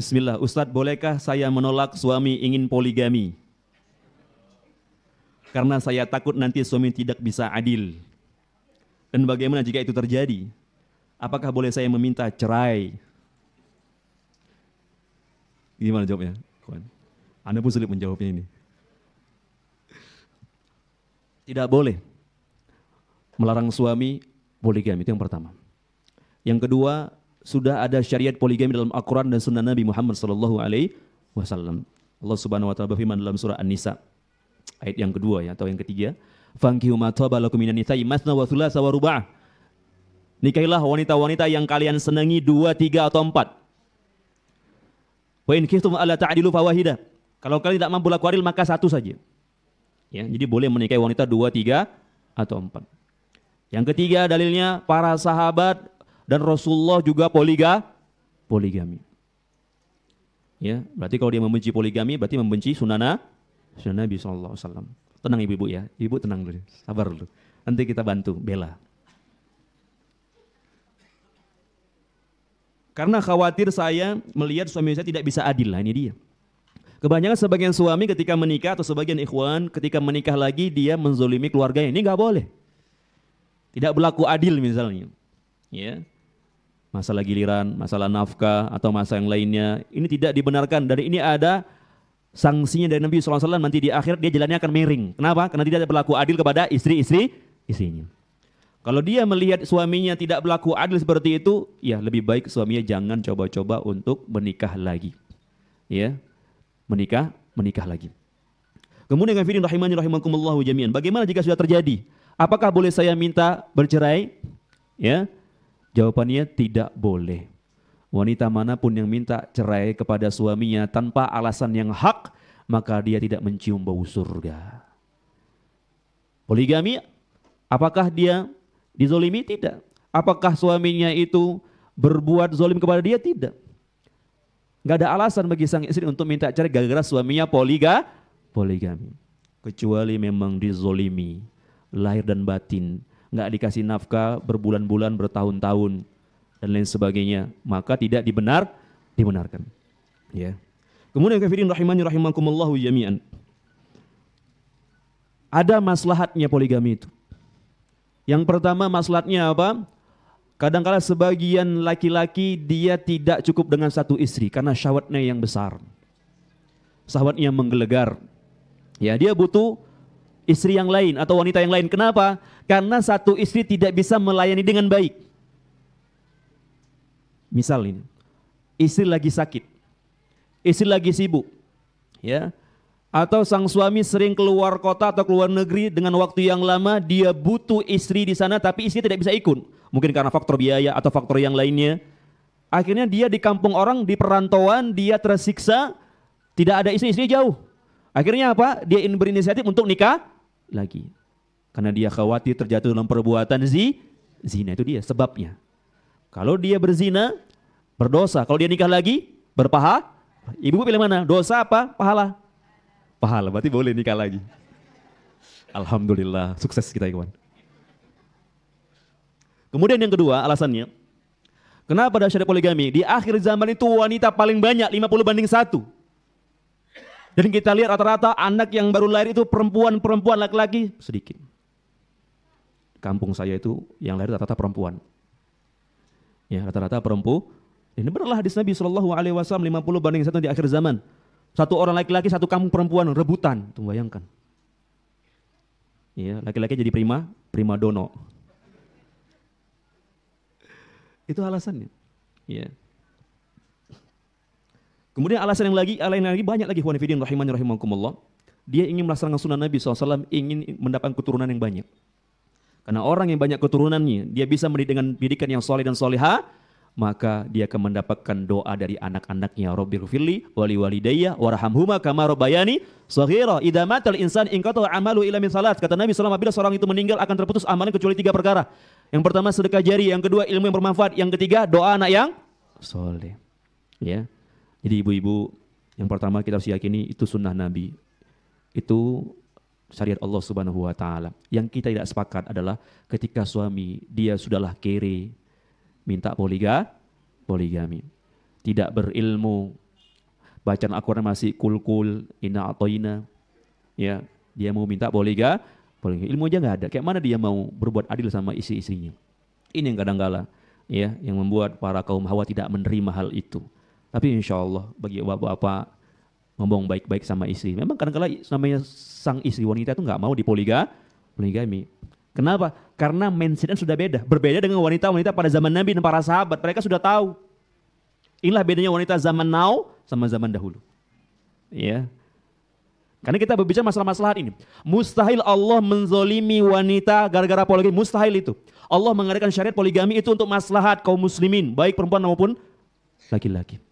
Bismillah, Ustadz bolehkah saya menolak suami ingin poligami? Karena saya takut nanti suami tidak bisa adil. Dan bagaimana jika itu terjadi? Apakah boleh saya meminta cerai? Gimana jawabnya? Anda pun sulit menjawabnya ini. Tidak boleh melarang suami poligami itu yang pertama. Yang kedua, sudah ada syariat poligami dalam Al-Quran dan Sunnah Nabi Muhammad Sallallahu Alaihi Wasallam. Allah Subhanahu Wa Taala berfirman dalam surah An-Nisa ayat yang kedua ya atau yang ketiga. Fangkihu ma taba lakum minan nisa'i masna wa thulatsa wa ruba'. Nikahilah wanita-wanita yang kalian senangi dua, tiga atau empat. Wa in khiftum alla ta'dilu fawahidah. Kalau kalian tidak mampu laku adil maka satu saja. Ya, jadi boleh menikahi wanita dua, tiga atau empat. Yang ketiga dalilnya para sahabat dan Rasulullah juga poliga poligami. Ya, berarti kalau dia membenci poligami berarti membenci sunana sunnah Nabi sallallahu alaihi wasallam. Tenang ibu-ibu ya. Ibu tenang dulu, sabar dulu. Nanti kita bantu bela. Karena khawatir saya melihat suami saya tidak bisa adil. Nah, ini dia. Kebanyakan sebagian suami ketika menikah atau sebagian ikhwan ketika menikah lagi dia menzolimi keluarganya. Ini nggak boleh. Tidak berlaku adil misalnya. Ya masalah giliran, masalah nafkah atau masalah yang lainnya. Ini tidak dibenarkan. Dari ini ada sanksinya dari Nabi SAW nanti di akhir dia jalannya akan miring. Kenapa? Karena tidak berlaku adil kepada istri-istri istrinya. Kalau dia melihat suaminya tidak berlaku adil seperti itu, ya lebih baik suaminya jangan coba-coba untuk menikah lagi. Ya, menikah, menikah lagi. Kemudian yang firin rahimani rahimakumullahu jami'an. Bagaimana jika sudah terjadi? Apakah boleh saya minta bercerai? Ya, Jawabannya tidak boleh. Wanita manapun yang minta cerai kepada suaminya tanpa alasan yang hak, maka dia tidak mencium bau surga. Poligami, apakah dia dizolimi? Tidak. Apakah suaminya itu berbuat zolim kepada dia? Tidak. Gak ada alasan bagi sang istri untuk minta cerai gara-gara suaminya poliga, poligami. Kecuali memang dizolimi, lahir dan batin nggak dikasih nafkah berbulan-bulan, bertahun-tahun dan lain sebagainya, maka tidak dibenar dibenarkan. Ya. Kemudian kafirin rahimani rahimakumullahu jami'an. Ada maslahatnya poligami itu. Yang pertama maslahatnya apa? Kadangkala sebagian laki-laki dia tidak cukup dengan satu istri karena syahwatnya yang besar. Syahwatnya menggelegar. Ya, dia butuh istri yang lain atau wanita yang lain. Kenapa? Karena satu istri tidak bisa melayani dengan baik. Misal ini, istri lagi sakit, istri lagi sibuk, ya. Atau sang suami sering keluar kota atau keluar negeri dengan waktu yang lama, dia butuh istri di sana tapi istri tidak bisa ikut. Mungkin karena faktor biaya atau faktor yang lainnya. Akhirnya dia di kampung orang, di perantauan, dia tersiksa, tidak ada istri-istri jauh. Akhirnya apa? Dia berinisiatif untuk nikah lagi. Karena dia khawatir terjatuh dalam perbuatan zi, zina itu dia sebabnya. Kalau dia berzina, berdosa. Kalau dia nikah lagi, berpaha. Ibu pilih mana? Dosa apa? Pahala. Pahala, berarti boleh nikah lagi. Alhamdulillah, sukses kita kawan. Kemudian yang kedua alasannya, kenapa ada syariat poligami? Di akhir zaman itu wanita paling banyak 50 banding 1. Jadi kita lihat rata-rata anak yang baru lahir itu perempuan-perempuan laki-laki sedikit. Kampung saya itu yang lahir rata-rata perempuan. Ya, rata-rata perempu. Ini benar hadis Nabi Shallallahu alaihi wasallam 50 banding 1 di akhir zaman. Satu orang laki-laki, satu kampung perempuan rebutan. Tuh bayangkan. Ya, laki-laki jadi prima, prima dono. Itu alasannya. Ya. Kemudian alasan yang lagi, alasan yang lagi banyak lagi Huanifidin rahiman rahimakumullah. Dia ingin melaksanakan sunnah Nabi SAW, ingin mendapatkan keturunan yang banyak. Karena orang yang banyak keturunannya, dia bisa mendidik dengan pendidikan yang soleh dan soleha, maka dia akan mendapatkan doa dari anak-anaknya. Ya Fili, wali wali warhamhuma kama robayani saghira. Idza insan inqata amalu ila min salat. Kata Nabi SAW, bila seorang itu meninggal akan terputus amalnya kecuali tiga perkara. Yang pertama sedekah jari, yang kedua ilmu yang bermanfaat, yang ketiga doa anak yang soleh. Ya. Yeah. Jadi ibu-ibu, yang pertama kita harus yakini itu sunnah Nabi. Itu syariat Allah Subhanahu wa taala. Yang kita tidak sepakat adalah ketika suami dia sudahlah kere minta poliga poligami. Tidak berilmu. Bacaan Al-Qur'an masih kul-kul inna atoina. Ya, dia mau minta poliga, poliga. Ilmu aja nggak ada. Kayak mana dia mau berbuat adil sama isi istrinya Ini yang kadang kala ya yang membuat para kaum hawa tidak menerima hal itu. Tapi insya Allah bagi bapak-bapak ngomong baik-baik sama istri. Memang kadang-kala namanya sang istri wanita itu nggak mau dipoliga, poligami. Kenapa? Karena mindsetnya sudah beda. Berbeda dengan wanita-wanita pada zaman Nabi dan para sahabat. Mereka sudah tahu. Inilah bedanya wanita zaman now sama zaman dahulu. Ya. Karena kita berbicara masalah masalah ini. Mustahil Allah menzolimi wanita gara-gara poligami. Mustahil itu. Allah mengadakan syariat poligami itu untuk maslahat kaum muslimin. Baik perempuan maupun laki-laki.